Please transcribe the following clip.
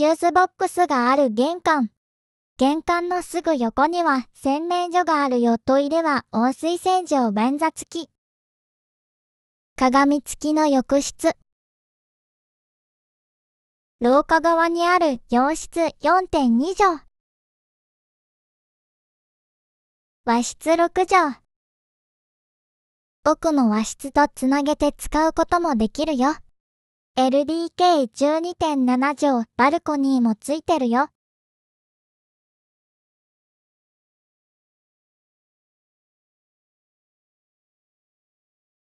シューズボックスがある玄関。玄関のすぐ横には洗面所があるよトイレは温水洗浄便座付き。鏡付きの浴室。廊下側にある洋室4.2畳。和室6畳。奥の和室とつなげて使うこともできるよ。LDK12.7 畳バルコニーもついてるよ。